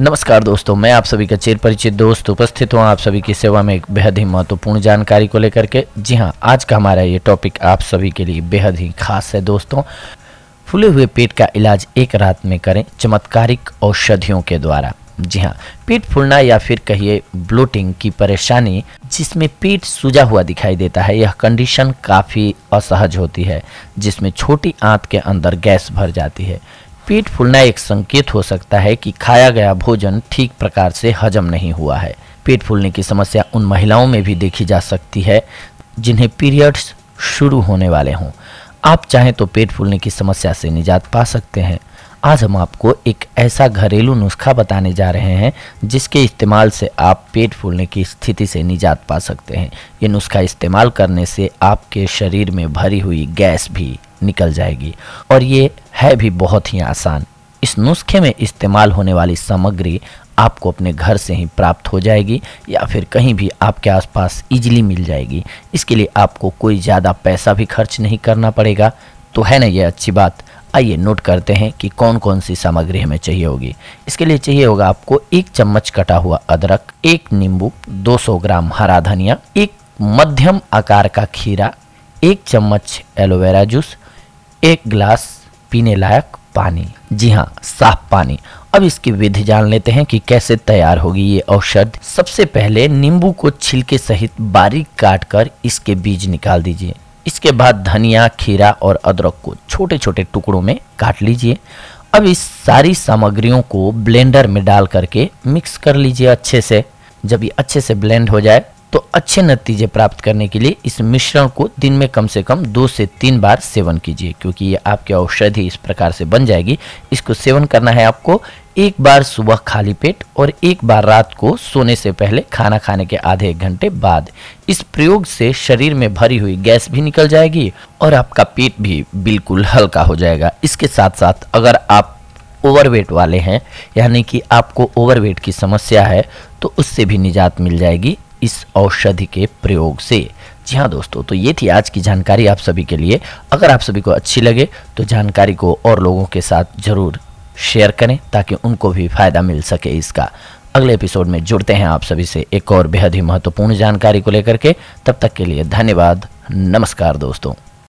नमस्कार दोस्तों मैं आप सभी का चेर परिचित दोस्त उपस्थित हूँ आप सभी की सेवा में एक बेहद ही महत्वपूर्ण जानकारी को लेकर के जी हाँ आज का हमारा ये टॉपिक आप सभी के लिए बेहद ही खास है दोस्तों फूले हुए पेट का इलाज एक रात में करें चमत्कारिक औषधियों के द्वारा जी हाँ पेट फूलना या फिर कहिए ब्लोटिंग की परेशानी जिसमें पेट सूजा हुआ दिखाई देता है यह कंडीशन काफ़ी असहज होती है जिसमें छोटी आंत के अंदर गैस भर जाती है पेट फूलना एक संकेत हो सकता है कि खाया गया भोजन ठीक प्रकार से हजम नहीं हुआ है पेट फूलने की समस्या उन महिलाओं में भी देखी जा सकती है जिन्हें पीरियड्स शुरू होने वाले हों आप चाहें तो पेट फूलने की समस्या से निजात पा सकते हैं आज हम आपको एक ऐसा घरेलू नुस्खा बताने जा रहे हैं जिसके इस्तेमाल से आप पेट फूलने की स्थिति से निजात पा सकते हैं ये नुस्खा इस्तेमाल करने से आपके शरीर में भरी हुई गैस भी निकल जाएगी और ये है भी बहुत ही आसान इस नुस्खे में इस्तेमाल होने वाली सामग्री आपको अपने घर से ही प्राप्त हो जाएगी या फिर कहीं भी आपके आसपास इजीली मिल जाएगी इसके लिए आपको कोई ज़्यादा पैसा भी खर्च नहीं करना पड़ेगा तो है ना ये अच्छी बात आइए नोट करते हैं कि कौन कौन सी सामग्री हमें चाहिए होगी इसके लिए चाहिए होगा आपको एक चम्मच कटा हुआ अदरक एक नींबू 200 ग्राम हरा धनिया एक मध्यम आकार का खीरा एक चम्मच एलोवेरा जूस एक गिलास पीने लायक पानी जी हाँ साफ पानी अब इसकी विधि जान लेते हैं कि कैसे तैयार होगी ये औषध सबसे पहले नींबू को छिलके सहित बारीक काट कर इसके बीज निकाल दीजिए इसके बाद धनिया खीरा और अदरक को छोटे छोटे टुकड़ों में काट लीजिए अब इस सारी सामग्रियों को ब्लेंडर में डाल करके मिक्स कर लीजिए अच्छे से जब ये अच्छे से ब्लेंड हो जाए तो अच्छे नतीजे प्राप्त करने के लिए इस मिश्रण को दिन में कम से कम दो से तीन बार सेवन कीजिए क्योंकि ये आपकी औषधि इस प्रकार से बन जाएगी इसको सेवन करना है आपको एक बार सुबह खाली पेट और एक बार रात को सोने से पहले खाना खाने के आधे एक घंटे बाद इस प्रयोग से शरीर में भरी हुई गैस भी निकल जाएगी और आपका पेट भी बिल्कुल हल्का हो जाएगा इसके साथ साथ अगर आप ओवरवेट वाले हैं यानी कि आपको ओवरवेट की समस्या है तो उससे भी निजात मिल जाएगी इस औषधि के प्रयोग से जी हाँ दोस्तों तो ये थी आज की जानकारी आप सभी के लिए अगर आप सभी को अच्छी लगे तो जानकारी को और लोगों के साथ ज़रूर शेयर करें ताकि उनको भी फ़ायदा मिल सके इसका अगले एपिसोड में जुड़ते हैं आप सभी से एक और बेहद ही महत्वपूर्ण जानकारी को लेकर के तब तक के लिए धन्यवाद नमस्कार दोस्तों